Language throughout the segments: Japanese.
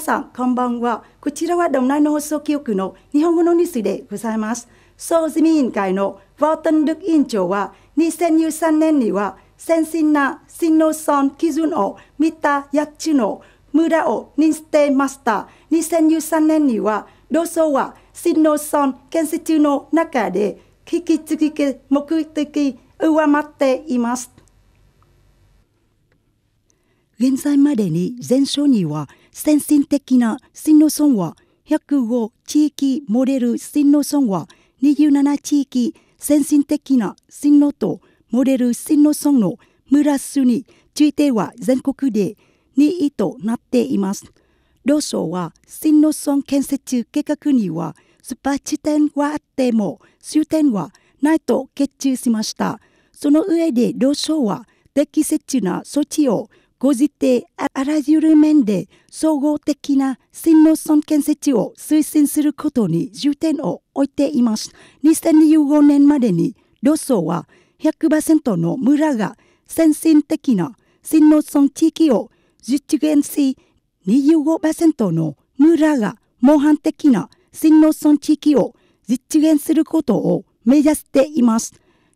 さん、こんばんは。こちらはドンナイの放送憶の日本語のニュースでございます。総事務委員会のワートン・ルク委員長は、2023年には、先進な新農村基準を満た8つの村を認定しました。2023年には、同層は新農村建設中の中で、引き続き目的上回っています。現在までに全省には先進的な進路村は105地域モデル進路村は27地域先進的な進路とモデル進路村の村数については全国で2位となっています。同省は進路村建設計画にはスパ地点はあっても終点はないと決中しました。その上で同省は適切な措置をごじてあらゆる面で総合的な新農村建設を推進することに重点を置いています。2025年までに、ロソは100%の村が先進的な新農村地域を実現し、25%の村が模範的な新農村地域を実現することを目指しています。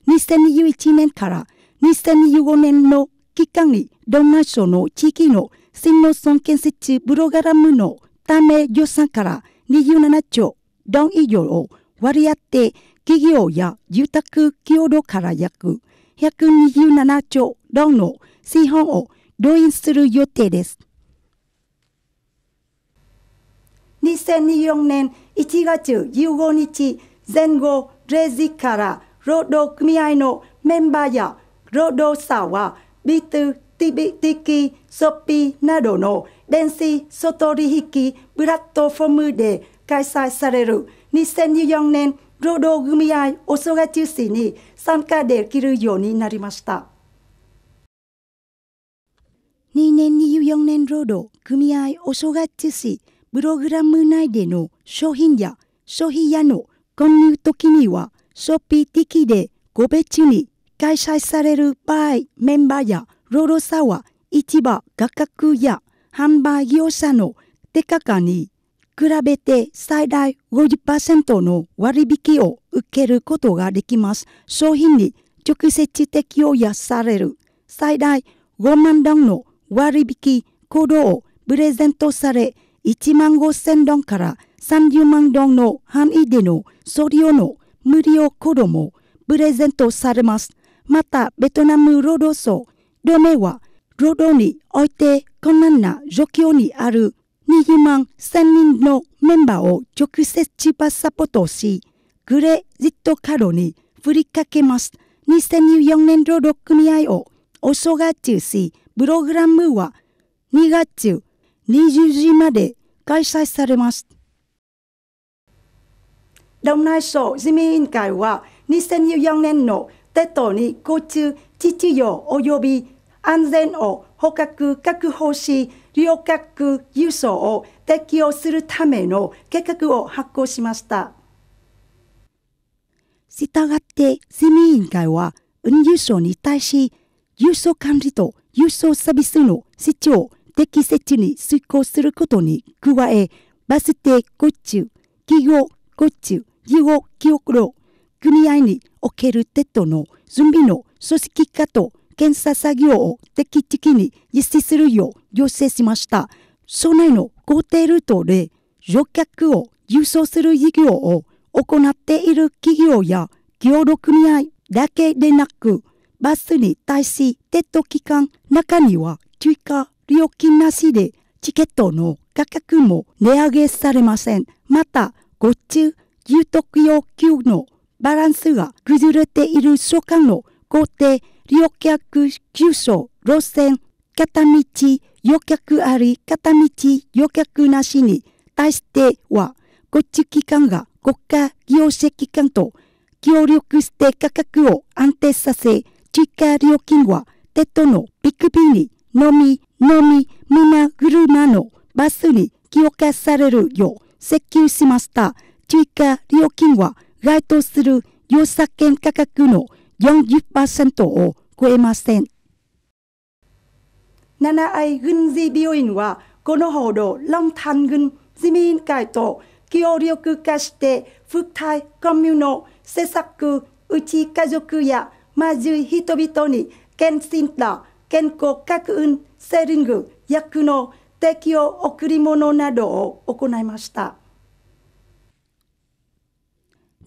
2021年から2025年の機間理ローマ省の地域の新農村建設プログラムのため予算から27兆ドン以上を割り当て、企業や住宅共同から約127兆ドンの資本を動員する予定です。2024年1月15日前後0時から労働組合のメンバーや労働者はビトゥ、ティビティキ、ソピなどの電子外取引ブラッドフォームで開催される2024年労働組合遅が中心に参加できるようになりました。2024年労働組合遅が中心プログラム内での商品や商品屋の購入時には、ショッピー的で個別に開催される場合、メンバーや労働者は市場、価格や販売業者の手価格に比べて最大50%の割引を受けることができます。商品に直接適用やされる最大5万ドンの割引行動をプレゼントされ、1万5千ドンから30万ドンの範囲での送料の無料行動もプレゼントされます。またベトナム労働省、同盟は労働において困難な状況にある20万千人のメンバーを直接チパーサポートし、グレジットカードに振りかけます。2024年労働組合をお正月し、プログラムは2月20時まで開催されます。đồng nai 会は2024年のテトに交中、秩序及び安全を捕獲確保し、旅客輸送を適用するための計画を発行しました。したがって、市民委員会は、運輸省に対し、輸送管理と輸送サービスの設置を適切に遂行することに加え、バス停交中、企業交中、事業、記憶路、組合におけるテッドの準備の組織化と検査作業を定期的に実施するよう要請しました。省内のホテルートで乗客を郵送する事業を行っている企業や業力組合だけでなく、バスに対しテッド期間中には追加料金なしでチケットの価格も値上げされません。また、ご中、有特要求のバランスが崩れている書間の工程、旅客、急所、路線、片道、旅客あり、片道、旅客なしに対しては、こっ機関が国家行政機関と協力して価格を安定させ、追加料金は、テッドのビクビに、のみ、のみ、皆車のバスに強化されるよう請求しました。追加料金は、該当する有作権価格の40%を超えません。七愛軍事病院は、この報道、l ンタン軍自民委員会と協力化して、福台コミュの施策、うち家族やまずい人々に献身と健康各運セーリング薬の提供贈り物などを行いました。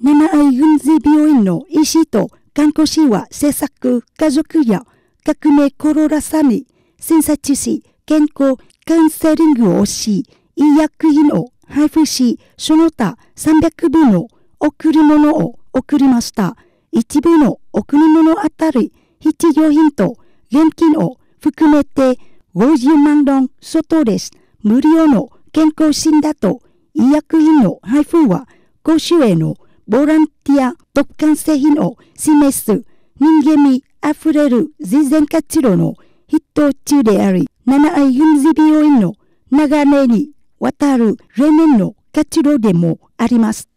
七愛軍事病院の医師と看護師は政策、家族や革命コロラさに診察し、健康、カウンセリングをし、医薬品を配布し、その他300部の贈り物を贈りました。一部の贈り物あたり、必要品と現金を含めて50万ドン外です。無料の健康診断と医薬品の配布は、公衆へのボランティア特感製品を示す人間味あふれる慈善活路の筆頭中であり、7愛ユンズ病院の長年にわたる例年の活路でもあります。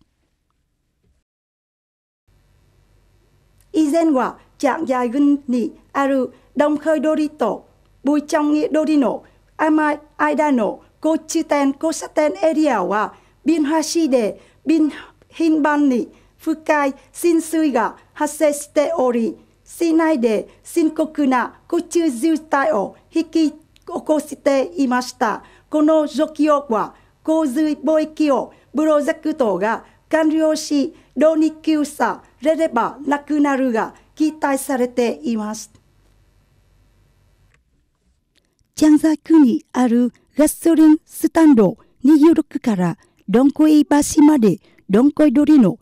以前は、チャンジャー軍にある東海通りと、ブイチョンギ通りの甘い間の高知店、高砂店エリアは、ビンハシで、ビン頻繁に深い浸水が発生しており、市内で深刻な空中渋滞を引き起こしていました。この状況は、洪水貿易をプロジェクトが完了し、老に救されればなくなるが期待されています。チャンザクにあるガソリンスタンド26からロンコイ橋までこいドりの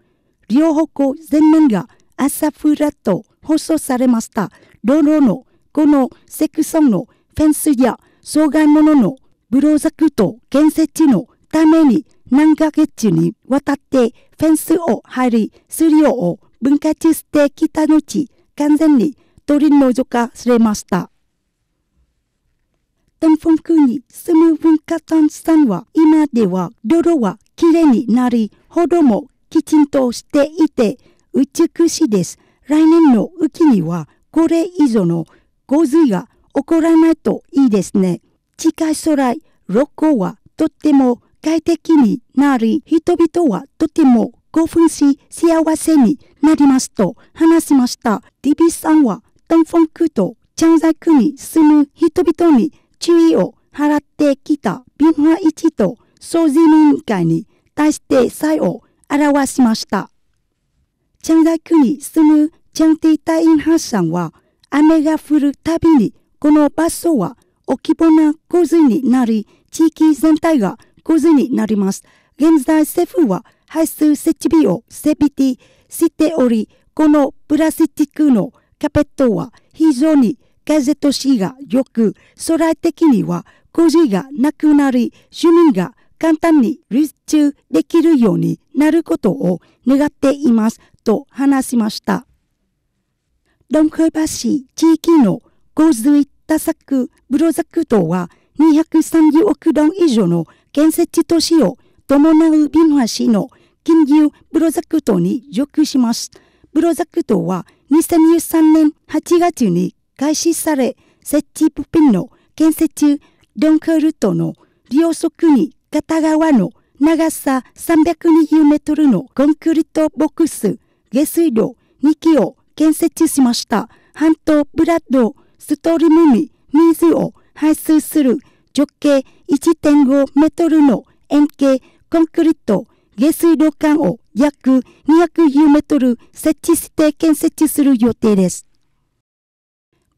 両方向全面が朝フラット放送されました。道路のこのセクションのフェンスや障害物のブローザクと建設のために何ヶ月にわたってフェンスを張り、するを分割してきた後、完全に取り除かされました。区に住む文化さんは今では道路は綺麗になり、ほどもきちんとしていて、美しいです。来年の雨季には、これ以上の洪水が起こらないといいですね。近い将来、六甲はとっても快適になり、人々はとても興奮し幸せになりますと話しました。DB さんは、東ン区とチャンザ区に住む人々に注意を払ってきた。ビンファ1と総人民会に対して才を表しました。チェンダクに住むチェンティ隊員発ッさんは、雨が降るたびにこの場所は大規模な洪になり、地域全体が洪になります。現在政府は排水設備を整備しており、このプラスチックのカペットは非常に風通しが良く、将来的には工事がなくなり、市民が簡単に立中できるようになることを願っていますと話しました。ドクバシ地域の洪水多作ブロザク島は230億ドン以上の建設都市を伴うビンハ市の金融ブロザク島に属します。ブロザク島は2 0 1 3年8月に開始され、設置部品の建設中、ドンクルトの利用速に片側の長さ320メートルのコンクリートボックス、下水道2基を建設しました。半島ブラッド、ストリームに水を排水する直径1.5メートルの円形コンクリート、下水道管を約210メートル設置して建設する予定です。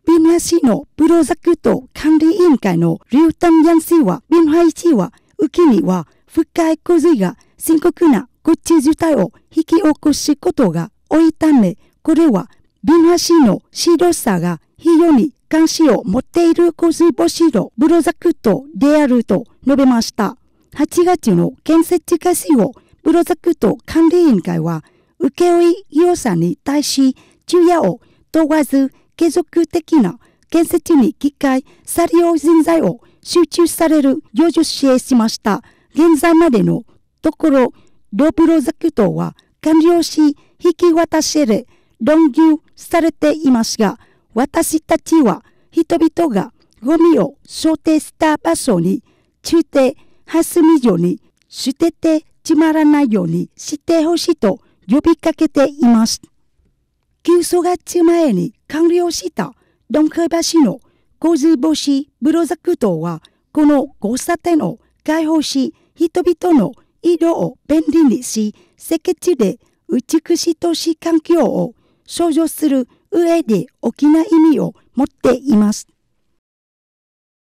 ビンハ市のプロザクト管理委員会のリュウタンヤン氏は、ビンハイ市は雨季には深い洪水が深刻なこっち事態を引き起こすことが多いため、これはビナシの白さが非常に関心を持っている洪水防止のブロザクトであると述べました。8月の建設開始をブロザクト管理委員会は、請負業者に対し、昼夜を問わず継続的な建設に機会、採用人材を集中されるよう支援しました。現在までのところ、ロプロザクトは完了し、引き渡しで論議されていますが、私たちは人々がゴミを想定した場所について、はすみに捨ててつまらないようにしてほしいと呼びかけています。急須がち前に完了した、ドンカバ橋の洪水防止ブロザク島は、この交差点を開放し、人々の移動を便利にし、清潔で美しい都市環境を創造する上で大きな意味を持っています。